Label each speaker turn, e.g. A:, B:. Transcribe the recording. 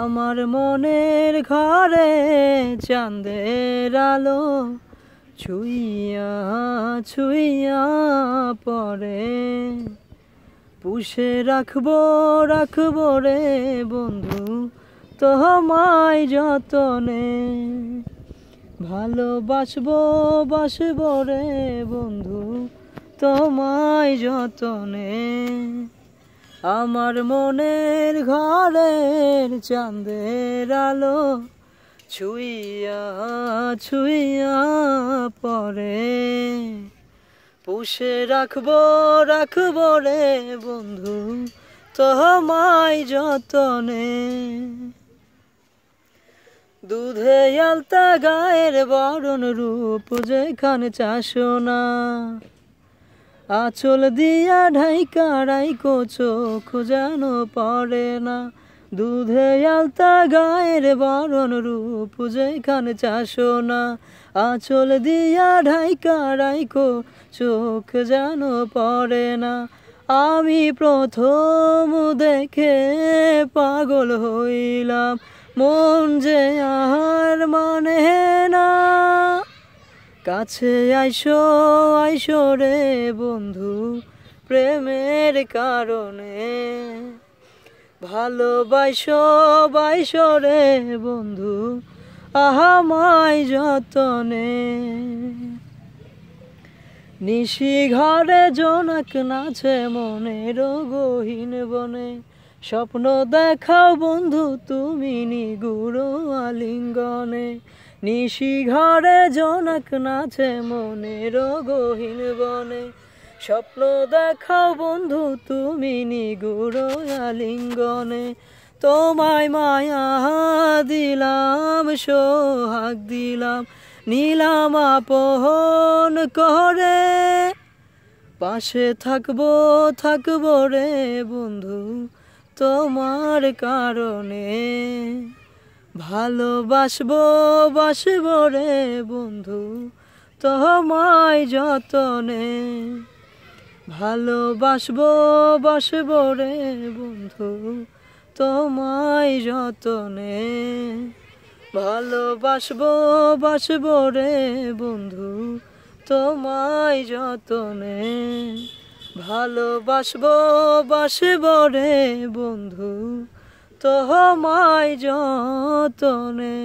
A: আমার মনের ঘরে চাঁদের আলো ছুইয়া ছুইয়া পরে পুষে রাখবো রাখবো রে বন্ধু তোমায় যতনে ভালোবাসবো বাসবো রে বন্ধু তোমায় যতনে আমার মনের ঘরের চাঁদের আলো ছুইয়া ছুইয়া পরে পুষে রাখবো রাখবো রে বন্ধু তোমায় যতনে দুধে আলতা গায়ের বরণ রূপ যেখানে চাষ না আচল দিয়া ঢাইকা রাইকো চোখ যেন পড়ে না দুধে আলতা গায়ের বরণ রূপ যেখানে চাষো না আচল দিয়া ঢাইকা রাইকো চোখ যেন পড়ে না আমি প্রথম দেখে পাগল হইলাম মন যে আহার মানে কাছে আইসো আইসো রে বন্ধু প্রেমের কারণে ভালোবাসো বাইশ রে বন্ধু আহামাই যতনে নিশি ঘরে জনক নাচে মনের গহীন বনে স্বপ্ন দেখাও বন্ধু তুমি নিগুড় আলিঙ্গনে নিশি ঘরে জনক নাচে মনের গহীন বনে স্বপ্ন দেখাও বন্ধু তুমি নিগুড় আলিঙ্গনে তোমায় মায়া দিলাম সোহাগ দিলাম নীলাম আপহন করে পাশে থাকবো থাকবো রে বন্ধু তোমার কারণে ভালোবাসব বাসব রে বন্ধু তোমায় যতনে ভালোবাসবো বাসব রে বন্ধু তোমায় যতনে ভালোবাসবো বাসব রে বন্ধু তোমায় যতনে ভালোবাসবো বাসব রে বন্ধু তোমায় যতনে